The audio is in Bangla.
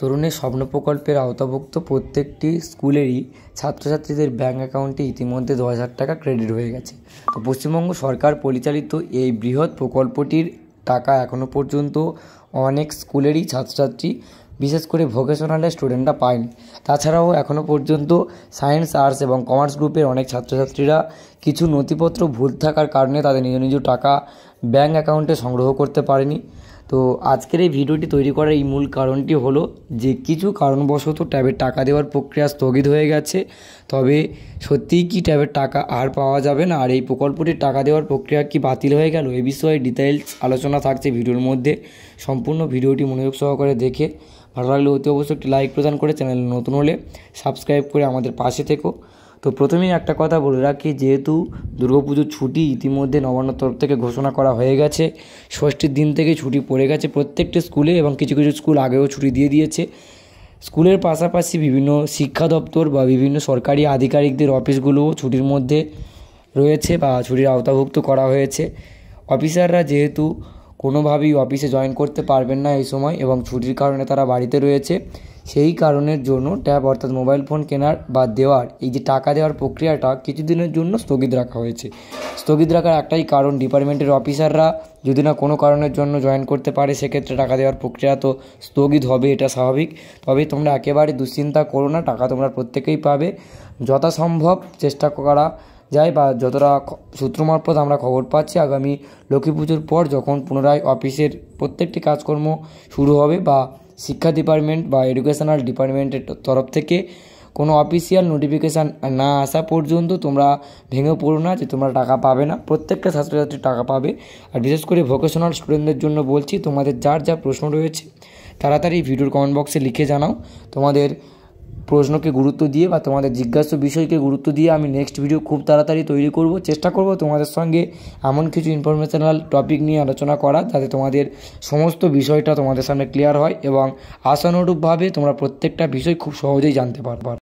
তরুণের স্বপ্ন প্রকল্পের আওতাভুক্ত প্রত্যেকটি স্কুলেরই ছাত্রছাত্রীদের ব্যাঙ্ক অ্যাকাউন্টে ইতিমধ্যে দশ হাজার টাকা ক্রেডিট হয়ে গেছে তো পশ্চিমবঙ্গ সরকার পরিচালিত এই বৃহৎ প্রকল্পটির টাকা এখনও পর্যন্ত অনেক স্কুলেরই ছাত্রছাত্রী বিশেষ করে ভোকেশনালের স্টুডেন্টরা পায়নি তাছাড়াও এখনও পর্যন্ত সায়েন্স আর্টস এবং কমার্স গ্রুপের অনেক ছাত্রছাত্রীরা কিছু নথিপত্র ভুল থাকার কারণে তাদের নিজ নিজ টাকা ব্যাঙ্ক অ্যাকাউন্টে সংগ্রহ করতে পারেনি তো আজকের এই ভিডিওটি তৈরি করার এই মূল কারণটি হলো যে কিছু কারণবশত ট্যাবের টাকা দেওয়ার প্রক্রিয়া স্থগিত হয়ে গেছে তবে সত্যিই কি ট্যাবের টাকা আর পাওয়া যাবে না আর এই প্রকল্পটির টাকা দেওয়ার প্রক্রিয়া কি বাতিল হয়ে গেল এ বিষয়ে ডিটেলস আলোচনা থাকছে ভিডিওর মধ্যে সম্পূর্ণ ভিডিওটি মনোযোগ সহকারে দেখে ভালো লাগলে অতি অবশ্যই একটি লাইক প্রদান করে চ্যানেল নতুন হলে সাবস্ক্রাইব করে আমাদের পাশে থেকো তো প্রথমেই একটা কথা বলে রাখি যেহেতু দুর্গাপুজোর ছুটি ইতিমধ্যে নবান্ন তরফ থেকে ঘোষণা করা হয়ে গেছে ষষ্ঠীর দিন থেকে ছুটি পড়ে গেছে প্রত্যেকটি স্কুলে এবং কিছু কিছু স্কুল আগেও ছুটি দিয়ে দিয়েছে স্কুলের পাশাপাশি বিভিন্ন শিক্ষা দপ্তর বা বিভিন্ন সরকারি আধিকারিকদের অফিসগুলোও ছুটির মধ্যে রয়েছে বা ছুটির আওতাভুক্ত করা হয়েছে অফিসাররা যেহেতু কোনোভাবেই অফিসে জয়েন করতে পারবেন না এই সময় এবং ছুটির কারণে তারা বাড়িতে রয়েছে সেই কারণের জন্য ট্যাব অর্থাৎ মোবাইল ফোন কেনার বা দেওয়ার এই যে টাকা দেওয়ার প্রক্রিয়াটা কিছুদিনের জন্য স্থগিত রাখা হয়েছে স্থগিত রাখার একটাই কারণ ডিপার্টমেন্টের অফিসাররা যদি না কোনো কারণের জন্য জয়েন করতে পারে সেক্ষেত্রে টাকা দেওয়ার প্রক্রিয়া তো স্থগিত হবে এটা স্বাভাবিক তবে তোমরা একেবারে দুশ্চিন্তা করো না টাকা তোমরা প্রত্যেকেই পাবে যথাসম্ভব চেষ্টা করা যায় বা যতটা সূত্র মারফত আমরা খবর পাচ্ছি আগামী লক্ষ্মী পুজোর পর যখন পুনরায় অফিসের প্রত্যেকটি কাজকর্ম শুরু হবে বা শিক্ষা ডিপার্টমেন্ট বা এডুকেশনাল ডিপার্টমেন্টের তরফ থেকে কোনো অফিসিয়াল নোটিফিকেশান না আসা পর্যন্ত তোমরা ভেঙে পড়ো না যে তোমরা টাকা পাবে না প্রত্যেকটা ছাত্রছাত্রী টাকা পাবে আর বিশেষ করে ভোকেশনাল স্টুডেন্টদের জন্য বলছি তোমাদের যার যা প্রশ্ন রয়েছে তাড়াতাড়ি ভিডিওর কমেন্ট বক্সে লিখে জানাও তোমাদের প্রশ্নকে গুরুত্ব দিয়ে বা তোমাদের জিজ্ঞাসা বিষয়কে গুরুত্ব দিয়ে আমি নেক্সট ভিডিও খুব তাড়াতাড়ি তৈরি করব চেষ্টা করব তোমাদের সঙ্গে এমন কিছু ইনফরমেশনাল টপিক নিয়ে আলোচনা করা যাতে তোমাদের সমস্ত বিষয়টা তোমাদের সামনে ক্লিয়ার হয় এবং আশানুরূপভাবে তোমরা প্রত্যেকটা বিষয় খুব সহজেই জানতে পারবার